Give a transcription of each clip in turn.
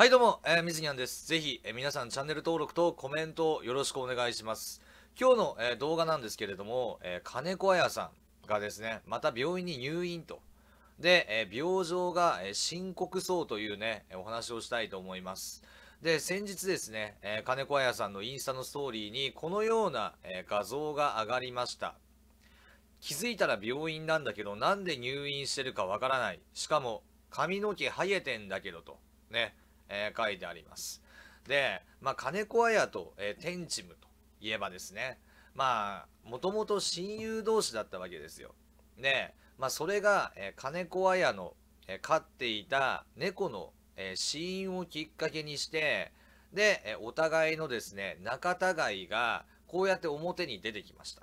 はいどうも、えー、みずにゃんです。ぜひ、えー、皆さんチャンネル登録とコメントをよろしくお願いします。今日の、えー、動画なんですけれども、え金子彩さんがですね、また病院に入院と。で、え病状が、え深刻そうというね、お話をしたいと思います。で、先日ですね、え金子彩さんのインスタのストーリーにこのような、え画像が上がりました。気づいたら病院なんだけど、なんで入院してるかわからない。しかも、髪の毛生えてんだけどと。ね。えー、書いてあります。で、まあ、金子綾と、えー、天チムといえばですね、まあ、もともと親友同士だったわけですよ。で、まあ、それが、えー、金子綾の、えー、飼っていた猫の、えー、死因をきっかけにして、で、えー、お互いのですね、仲違いが、こうやって表に出てきました。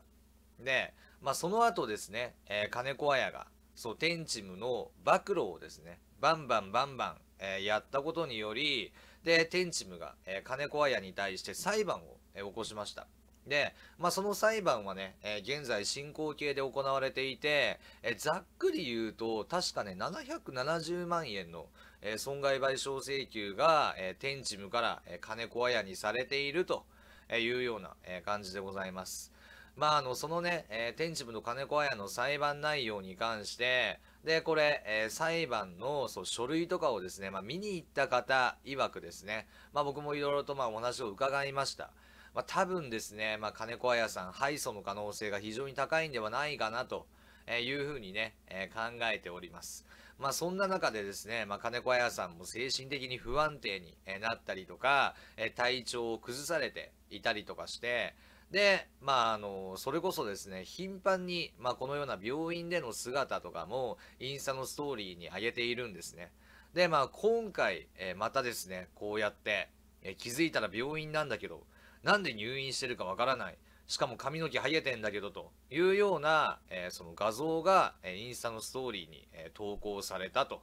で、まあ、その後ですね、えー、金子綾が、そう、天チムの暴露をですね、バンバンバンバン、えー、やったことにより、で、天チムが、えー、金子綾に対して裁判を、えー、起こしました。で、まあ、その裁判はね、え現在進行形で行われていて、えざっくり言うと、確かね、770万円の、え損害賠償請求が、え天チムから、え金子綾にされているというような、え感じでございます。まあ、あの、そのね、えー、天智部の金子綾の裁判内容に関して、で、これ、えー、裁判の、そう、書類とかをですね、まあ、見に行った方曰くですね、まあ、僕もいろいろと、まあ、お話を伺いました。まあ、多分ですね、まあ、金子綾さん、敗訴の可能性が非常に高いんではないかなと。えいうふうにね、えー、考えております。まあそんな中でですね、まあ金子綾さんも精神的に不安定になったりとか、え体調を崩されていたりとかして、で、まあ、あの、それこそですね、頻繁に、まあ、このような病院での姿とかも、インスタのストーリーに上げているんですね。で、まあ、今回、えまたですね、こうやって、え気づいたら病院なんだけど、なんで入院してるかわからない。しかも髪の毛生えてんだけど、というような、えその画像が、えインスタのストーリーに、え投稿されたと、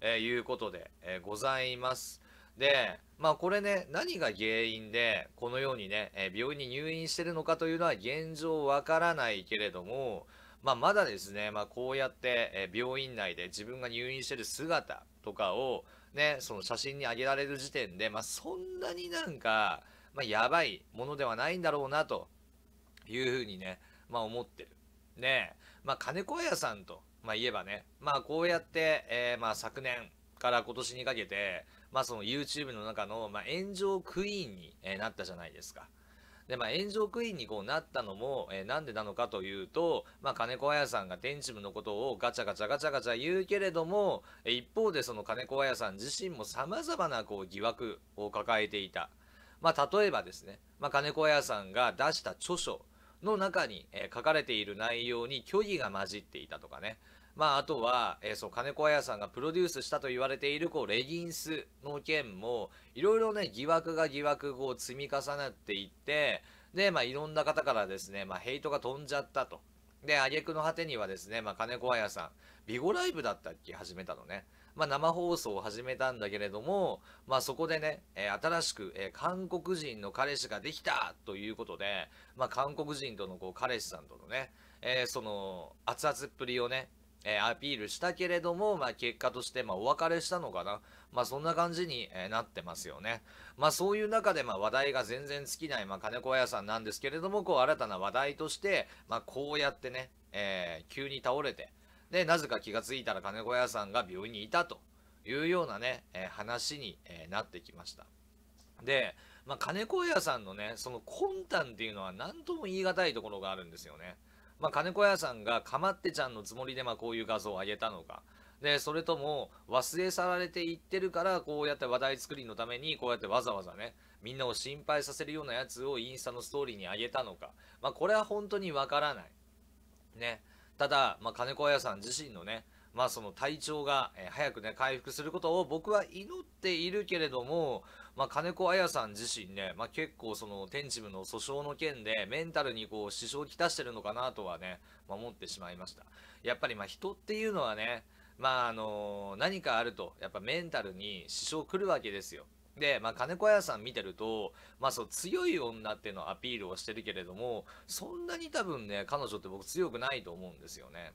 えいうことで、えございます。で、まあこれね、何が原因で、このようにね、え病院に入院してるのかというのは現状わからないけれども、まあまだですね、まあこうやって、え病院内で自分が入院してる姿とかを、ね、その写真に上げられる時点で、まあそんなになんか、まあやばいものではないんだろうなというふうにね、まあ思ってる。ねまあ金子屋さんと、まあ言えばね、まあこうやって、えー、まあ昨年から今年にかけて、まあ、その YouTube の中の、まあ、炎上クイーンに、えなったじゃないですか。で、まあ、炎上クイーンにこうなったのも、えー、なんでなのかというと、まあ、金子綾さんが天チムのことをガチャガチャガチャガチャ言うけれども、え一方でその金子綾さん自身も様々なこう疑惑を抱えていた。まあ、例えばですね、まあ、金子綾さんが出した著書の中に、えー、書かれている内容に虚偽が混じっていたとかね、まあ、あとは、えー、そう、金子綾さんがプロデュースしたと言われている、こう、レギンスの件も、いろいろね、疑惑が疑惑を積み重なっていって、で、まあ、いろんな方からですね、まあ、ヘイトが飛んじゃったと。で、挙句の果てにはですね、まあ、金子綾さん、ビゴライブだったっけ始めたのね。まあ、生放送を始めたんだけれども、まあ、そこでね、えー、新しく、えー、韓国人の彼氏ができたということで、まあ、韓国人とのこう彼氏さんとのね、えー、その熱々っぷりをね、えー、アピールしたけれども、まあ、結果として、まあ、お別れしたのかな。まあ、そんな感じに、えー、なってますよね。まあ、そういう中で、まあ、話題が全然尽きない、まあ、金子屋さんなんですけれども、こう、新たな話題として、まあ、こうやってね、えー、急に倒れて、で、なぜか気がついたら金子屋さんが病院にいたというようなね、えー、話に、えー、なってきました。で、まあ、金子屋さんのね、その魂胆っていうのは何とも言い難いところがあるんですよね。まあ、金子屋さんがかまってちゃんのつもりでまあこういう画像を上げたのか。で、それとも忘れ去られていってるから、こうやって話題作りのために、こうやってわざわざね、みんなを心配させるようなやつをインスタのストーリーに上げたのか。まあ、これは本当にわからない。ね。ただ、まあ、金子屋さん自身のね、まあその体調が早くね、回復することを僕は祈っているけれども、まあ金子彩さん自身ね、まあ結構その天智部の訴訟の件でメンタルにこう支障をきたしてるのかなとはね、まあ、思ってしまいました。やっぱりまあ人っていうのはね、まああの何かあると、やっぱメンタルに支障来るわけですよ。で、まあ、金子彩さん見てると、まあ、そう、強い女っていうのアピールをしてるけれども、そんなに多分ね、彼女って僕強くないと思うんですよね。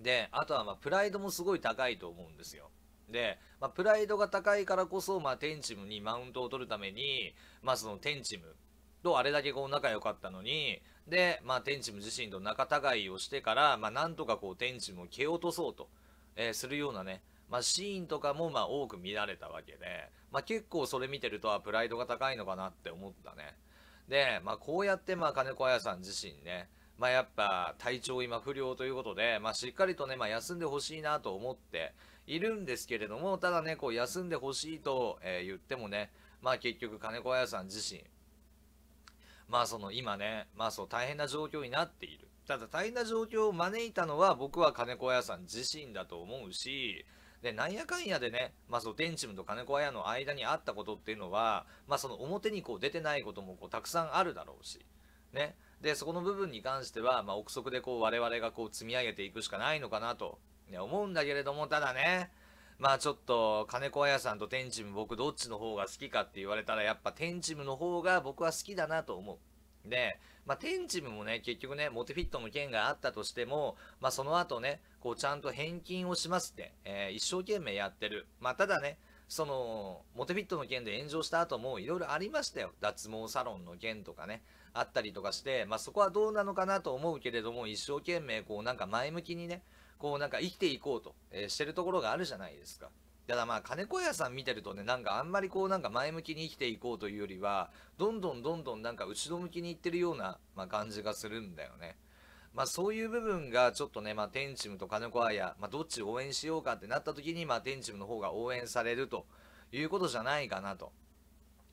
で、あとはまあプライドもすごい高いと思うんですよ。で、まあ、プライドが高いからこそ、まあ、天チムにマウントを取るために、まあ、その天チムとあれだけこう仲良かったのに、で、まあ、天チム自身と仲違いをしてから、まあ、なんとかこう天チムを蹴落とそうと、えー、するようなね、まあ、シーンとかもまあ多く見られたわけで、まあ、結構それ見てるとはプライドが高いのかなって思ったね。で、まあ、こうやってまあ金子彩さん自身ね、まあ、やっぱ体調今不良ということで、まあ、しっかりとね、まあ、休んでほしいなと思っているんですけれども、ただね、こう休んでほしいと、えー、言ってもね、まあ結局金子彩さん自身、まあその今ね、まあそう大変な状況になっている。ただ大変な状況を招いたのは僕は金子彩さん自身だと思うし、で、なんやかんやでね、まあそう、電チムと金子屋の間にあったことっていうのは、まあその表にこう出てないこともこうたくさんあるだろうし、ね。でそこの部分に関しては、まあ、憶測でこう我々がこう積み上げていくしかないのかなと、ね、思うんだけれどもただねまあちょっと金子綾さんと天チム僕どっちの方が好きかって言われたらやっぱ天チムの方が僕は好きだなと思う。で、まあ、天チムもね、結局ね、モテフィットの件があったとしても、まあ、その後ね、こう、ちゃんと返金をしますって、えー、一生懸命やってる。まあ、ただね、その、モテフィットの件で炎上した後もいろいろありましたよ。脱毛サロンの件とかね、あったりとかして、まあそこはどうなのかなと思うけれども、一生懸命こうなんか前向きにね、こうなんか生きていこうと、えー、してるところがあるじゃないですか。ただまあ金子屋さん見てるとね、なんかあんまりこうなんか前向きに生きていこうというよりは、どんどんどんどんなんか後ろ向きにいってるような、まあ、感じがするんだよね。まあ、そういう部分がちょっとね、まあ、天チムと金子彩、まあ、どっち応援しようかってなった時に、まあ、天チムの方が応援されるということじゃないかなと、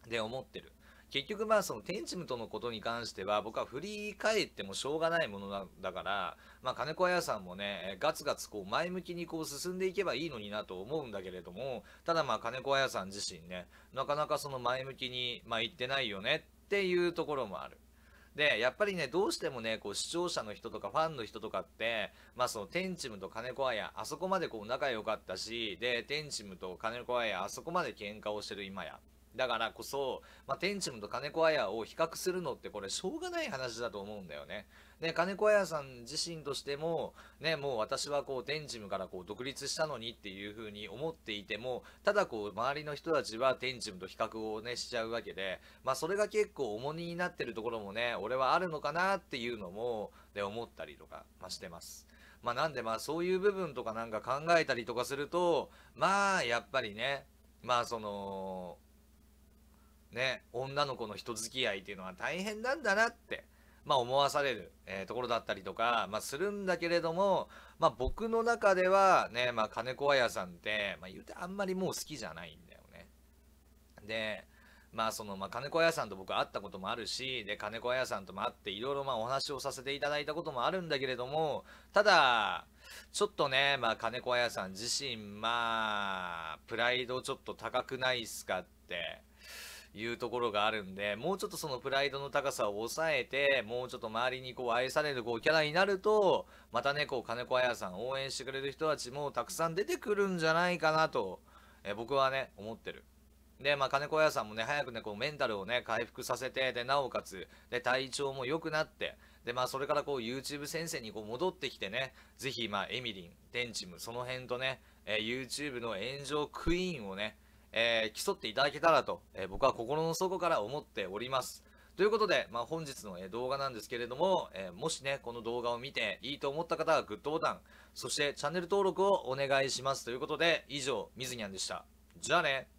で思ってる。結局まあその天チムとのことに関しては僕は振り返ってもしょうがないものだからまあ金子彩さんもねガツガツこう前向きにこう進んでいけばいいのになと思うんだけれどもただまあ金子彩さん自身ねなかなかその前向きにまあ言ってないよねっていうところもある。で、やっぱりね、どうしてもね、こう視聴者の人とかファンの人とかって、まあその天チムと金子アやあそこまでこう仲良かったし、で、天チムと金子アやあそこまで喧嘩をしてる今や。だからこそ、まあ、天チムと金子綾を比較するのってこれしょうがない話だと思うんだよね。ね、金子綾さん自身としても、ね、もう私はこう天チムからこう独立したのにっていうふうに思っていても、ただこう周りの人たちは天チムと比較をね、しちゃうわけで、まあそれが結構重荷になってるところもね、俺はあるのかなっていうのも、ね、思ったりとか、まあ、してます。まあなんでまあそういう部分とかなんか考えたりとかすると、まあやっぱりね、まあその、ね、女の子の人付き合いっていうのは大変なんだなって、まあ、思わされる、えー、ところだったりとか、まあ、するんだけれども、まあ、僕の中ではね、まあ、金子綾さんって、まあ、言うてあんまりもう好きじゃないんだよね。で、まあその、まあ、金子屋さんと僕会ったこともあるし、で、金子屋さんとも会って、いろいろまお話をさせていただいたこともあるんだけれども、ただ、ちょっとね、まあ金子屋さん自身、まあ、プライドちょっと高くないっすかって、いうところがあるんで、もうちょっとそのプライドの高さを抑えて、もうちょっと周りにこう愛されるこうキャラになると、またね、こう金子彩さん応援してくれる人たちもたくさん出てくるんじゃないかなと、え僕はね、思ってる。で、まあ、金子屋さんもね、早くね、こう、メンタルをね、回復させて、で、なおかつ、で、体調も良くなって、で、まあ、それからこう、YouTube 先生にこう、戻ってきてね、ぜひ、まあ、エミリン、テンチム、その辺とね、え YouTube の炎上クイーンをね、えー、競っていただけたらと、えー、僕は心の底から思っております。ということで、まあ、本日の、え動画なんですけれども、えー、もしね、この動画を見ていいと思った方はグッドボタン、そしてチャンネル登録をお願いしますということで、以上、みずにゃんでした。じゃあね